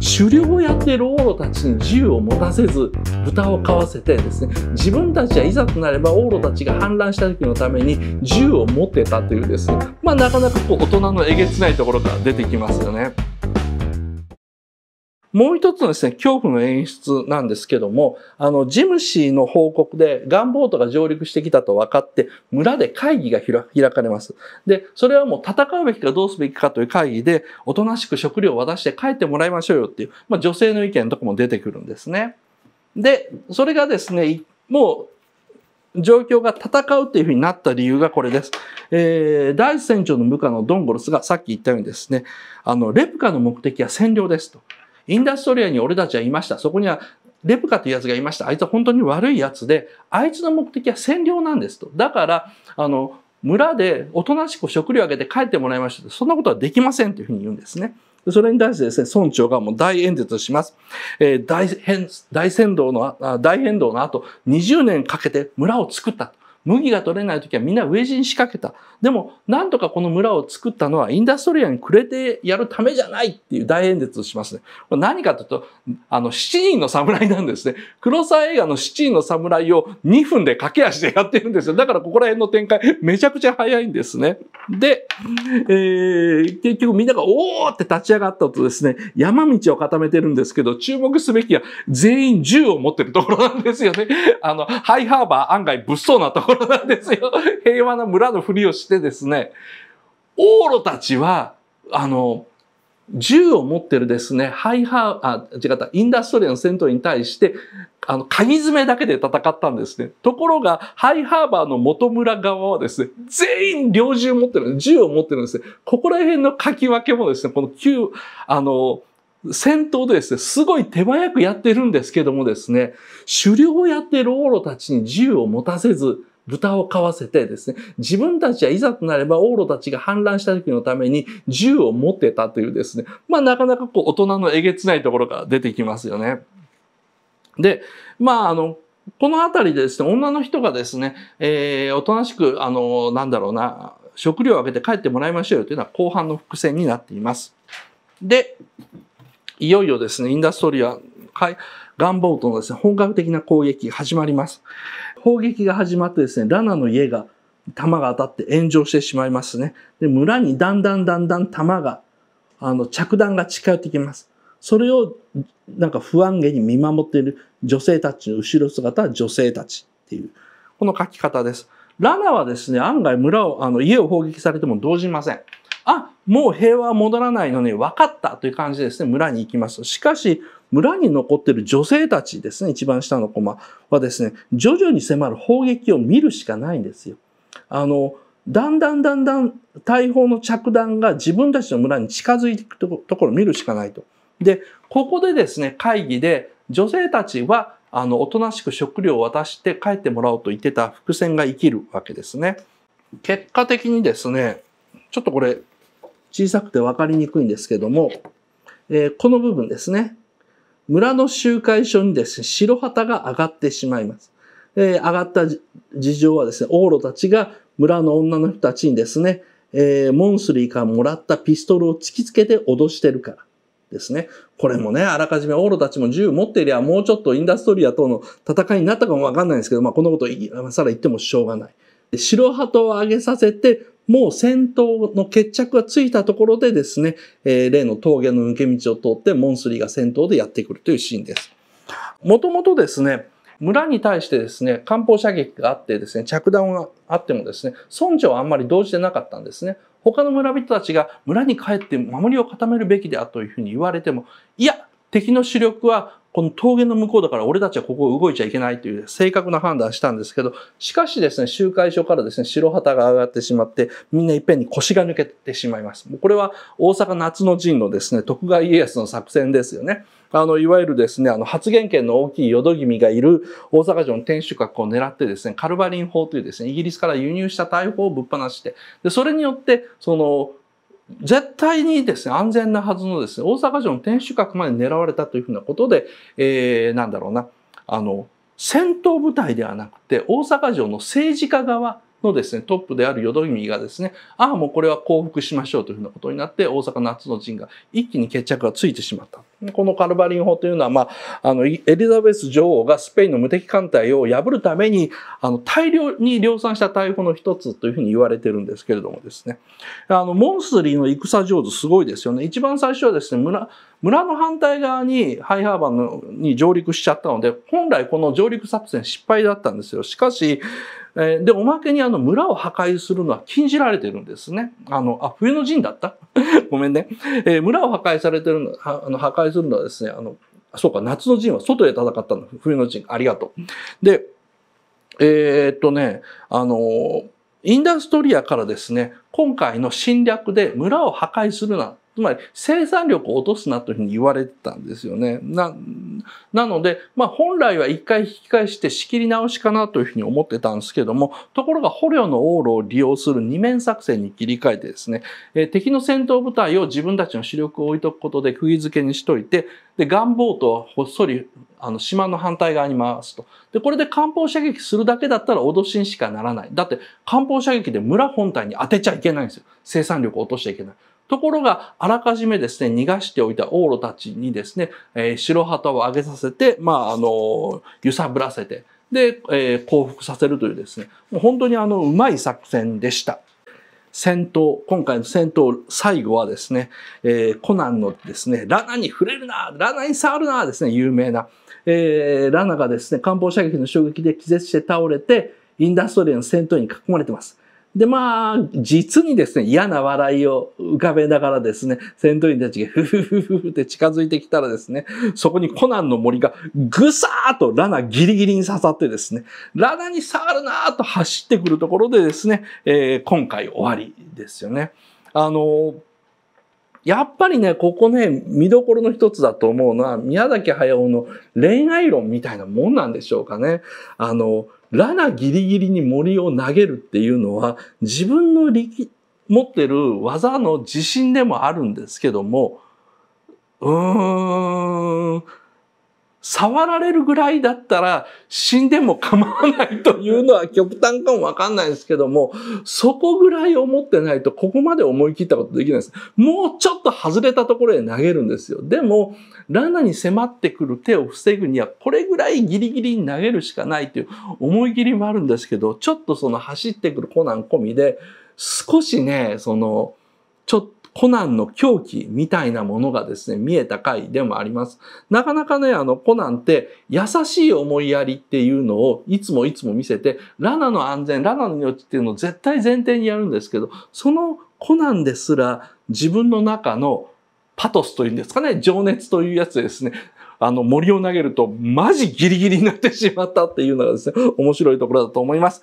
狩猟をやっている王たちに銃を持たせず豚を飼わせてですね自分たちはいざとなれば王ーたちが氾濫した時のために銃を持ってたというですねまあなかなかこう大人のえげつないところから出てきますよね。もう一つのですね、恐怖の演出なんですけども、あの、ジムシーの報告でガンボートが上陸してきたと分かって、村で会議が開かれます。で、それはもう戦うべきかどうすべきかという会議で、おとなしく食料を渡して帰ってもらいましょうよっていう、まあ、女性の意見とかも出てくるんですね。で、それがですね、もう、状況が戦うっていうふうになった理由がこれです。えー、第一船長の部下のドンゴロスがさっき言ったようにですね、あの、レプカの目的は占領ですと。インダストリアに俺たちはいました。そこにはレプカというやつがいました。あいつは本当に悪いやつで、あいつの目的は占領なんですと。だから、あの、村でおとなしく食料をあげて帰ってもらいましたそんなことはできませんというふうに言うんですね。それに対してですね、村長がもう大演説します。えー、大変、大先導の、大変動の後、20年かけて村を作った。麦が取れない時はみんな飢え死に仕掛けた。でも、なんとかこの村を作ったのはインダストリアにくれてやるためじゃないっていう大演説をしますね。これ何かというと、あの、七人の侍なんですね。黒沢映画の七人の侍を2分で駆け足でやってるんですよ。だからここら辺の展開、めちゃくちゃ早いんですね。で、えー、結局みんながおーって立ち上がったとですね、山道を固めてるんですけど、注目すべきは全員銃を持ってるところなんですよね。あの、ハイハーバー案外物騒なところところなんですよ。平和な村のふりをしてですね、王路たちは、あの、銃を持ってるですね、ハイハー、あ、違った、インダストリアの戦闘に対して、あの、鍵詰めだけで戦ったんですね。ところが、ハイハーバーの元村側はですね、全員猟銃持ってる、銃を持ってるんですね。ここら辺の書き分けもですね、この旧、あの、戦闘でですね、すごい手早くやってるんですけどもですね、狩猟をやってる王ロたちに銃を持たせず、豚を買わせてですね、自分たちはいざとなれば王路たちが反乱した時のために銃を持ってたというですね、まあなかなかこう大人のえげつないところが出てきますよね。で、まああの、この辺りでですね、女の人がですね、えー、おとなしく、あの、なんだろうな、食料をあげて帰ってもらいましょうよというのは後半の伏線になっています。で、いよいよですね、インダストリア、ガンボートのですね、本格的な攻撃が始まります。砲撃が始まってですね、ラナの家が弾が当たって炎上してしまいますね。で、村にだんだんだんだん弾が、あの、着弾が近寄ってきます。それを、なんか不安げに見守っている女性たちの後ろ姿は女性たちっていう、この書き方です。ラナはですね、案外村を、あの、家を砲撃されても動じません。あ、もう平和は戻らないのね、分かったという感じでですね、村に行きます。しかし、村に残ってる女性たちですね、一番下のコマはですね、徐々に迫る砲撃を見るしかないんですよ。あの、だんだんだんだん大砲の着弾が自分たちの村に近づいていくところを見るしかないと。で、ここでですね、会議で女性たちは、あの、おとなしく食料を渡して帰ってもらおうと言ってた伏線が生きるわけですね。結果的にですね、ちょっとこれ小さくて分かりにくいんですけども、えー、この部分ですね。村の集会所にですね、白旗が上がってしまいます。えー、上がった事情はですね、ーロたちが村の女の人たちにですね、えー、モンスリーからもらったピストルを突きつけて脅してるからですね。これもね、あらかじめオーロたちも銃持っていりゃもうちょっとインダストリアとの戦いになったかもわかんないんですけど、まあこのことさら言ってもしょうがない。で白旗を上げさせてもう戦闘の決着がついたところでですね、えー、例の峠の抜け道を通ってモンスリーが戦闘でやってくるというシーンです。もともとですね、村に対してですね、艦砲射撃があってですね、着弾があってもですね、村長はあんまり動じてなかったんですね。他の村人たちが村に帰って守りを固めるべきだというふうに言われても、いや、敵の主力はこの峠の向こうだから俺たちはここを動いちゃいけないという正確な判断したんですけど、しかしですね、集会所からですね、白旗が上がってしまって、みんないっぺんに腰が抜けてしまいます。もうこれは大阪夏の陣のですね、徳川家康の作戦ですよね。あの、いわゆるですね、あの、発言権の大きい淀君がいる大阪城の天守閣を狙ってですね、カルバリン法というですね、イギリスから輸入した大砲をぶっ放して、で、それによって、その、絶対にですね、安全なはずのですね、大阪城の天守閣まで狙われたというふうなことで、えー、なんだろうな、あの、戦闘部隊ではなくて、大阪城の政治家側、のですね、トップである淀君がですね、ああ、もうこれは降伏しましょうというふうなことになって、大阪夏の陣が一気に決着がついてしまった。このカルバリン法というのは、まあ、あの、エリザベス女王がスペインの無敵艦隊を破るために、あの、大量に量産した大砲の一つというふうに言われてるんですけれどもですね。あの、モンスリーの戦上手すごいですよね。一番最初はですね、村、村の反対側にハイハーバーのに上陸しちゃったので、本来この上陸作戦失敗だったんですよ。しかし、えで、おまけにあの村を破壊するのは禁じられてるんですね。あの、あ、冬の陣だった ごめんね。えー、村を破壊されてるの、あの破壊するのはですね、あの、そうか、夏の陣は外で戦ったの。冬の陣、ありがとう。で、えー、っとね、あの、インダストリアからですね、今回の侵略で村を破壊するな。つまり生産力を落とすなというふうに言われてたんですよね。ななので、まあ、本来は一回引き返して仕切り直しかなというふうに思ってたんですけども、ところが捕虜の往路を利用する二面作戦に切り替えてですね、えー、敵の戦闘部隊を自分たちの主力を置いとくことで釘付けにしといて、で、ガンボートをほっそりあの島の反対側に回すと。で、これで艦砲射撃するだけだったら脅しにしかならない。だって艦砲射撃で村本体に当てちゃいけないんですよ。生産力を落としちゃいけない。ところが、あらかじめですね、逃がしておいた往路たちにですね、えー、白旗を上げさせて、まあ、あの、揺さぶらせて、で、えー、降伏させるというですね、もう本当にあの、うまい作戦でした。戦闘、今回の戦闘、最後はですね、えー、コナンのですね、ラナに触れるなラナに触るなですね、有名な。えー、ラナがですね、官房射撃の衝撃で気絶して倒れて、インダストリアの戦闘に囲まれてます。で、まあ、実にですね、嫌な笑いを浮かべながらですね、戦闘員たちがふふふふふって近づいてきたらですね、そこにコナンの森がぐさーっとラナギリギリに刺さってですね、ラナに触るなーと走ってくるところでですね、えー、今回終わりですよね。あのやっぱりね、ここね、見どころの一つだと思うのは、宮崎駿の恋愛論みたいなもんなんでしょうかね。あの、ラナギリギリに森を投げるっていうのは自分の力持ってる技の自信でもあるんですけどもうーん触られるぐらいだったら死んでも構わないというのは極端かもわかんないですけども、そこぐらい思ってないとここまで思い切ったことできないです。もうちょっと外れたところへ投げるんですよ。でも、ラナに迫ってくる手を防ぐにはこれぐらいギリギリに投げるしかないという思い切りもあるんですけど、ちょっとその走ってくるコナン込みで、少しね、その、ちょっとコナンの狂気みたいなものがですね、見えた回でもあります。なかなかね、あの、コナンって優しい思いやりっていうのをいつもいつも見せて、ラナの安全、ラナの命っていうのを絶対前提にやるんですけど、そのコナンですら自分の中のパトスというんですかね、情熱というやつですね、あの、森を投げると、マジギリギリになってしまったっていうのがですね、面白いところだと思います。